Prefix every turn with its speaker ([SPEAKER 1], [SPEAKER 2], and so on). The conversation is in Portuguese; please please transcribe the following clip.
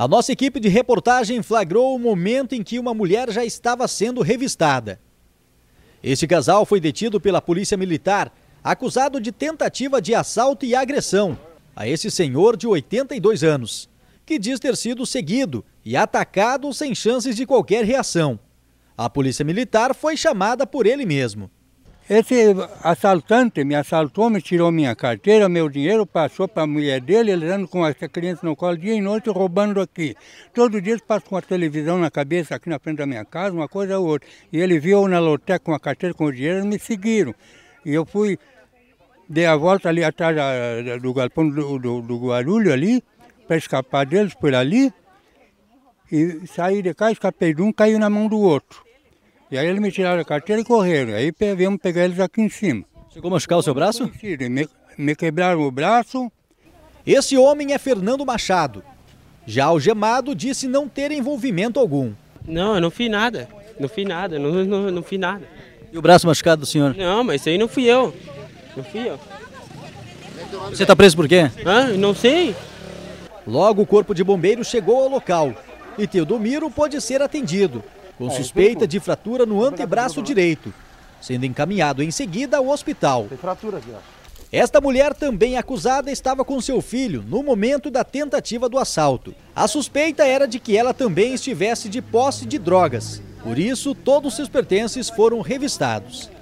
[SPEAKER 1] A nossa equipe de reportagem flagrou o momento em que uma mulher já estava sendo revistada. Este casal foi detido pela Polícia Militar, acusado de tentativa de assalto e agressão a esse senhor de 82 anos, que diz ter sido seguido e atacado sem chances de qualquer reação. A Polícia Militar foi chamada por ele mesmo. Esse assaltante me assaltou,
[SPEAKER 2] me tirou minha carteira, meu dinheiro, passou para a mulher dele, ele andando com essa criança no colo dia e noite, roubando aqui. Todo dia eles passam com a televisão na cabeça, aqui na frente da minha casa, uma coisa ou outra. E ele viu na loteca com a carteira, com o dinheiro, me seguiram. E eu fui, dei a volta ali atrás do galpão do, do, do Guarulho ali, para escapar deles por ali. E saí de cá, escapei de um, caiu na mão do outro. E aí eles me tiraram a carteira e correram. Aí viemos pegar eles aqui em cima. Chegou a machucar o seu braço?
[SPEAKER 1] Me, me quebraram o braço. Esse homem é Fernando Machado. Já algemado disse não ter envolvimento algum.
[SPEAKER 3] Não, eu não fiz nada. Não fiz nada, não, não, não fiz nada. E o braço machucado do senhor? Não, mas isso aí não fui eu. Não fui eu.
[SPEAKER 1] Você está preso por quê?
[SPEAKER 3] Hã? Não sei.
[SPEAKER 1] Logo, o corpo de bombeiros chegou ao local e Teodomiro pôde ser atendido com é, suspeita de fratura no antebraço direito, sendo encaminhado em seguida ao hospital. Esta mulher, também acusada, estava com seu filho no momento da tentativa do assalto. A suspeita era de que ela também estivesse de posse de drogas. Por isso, todos seus pertences foram revistados.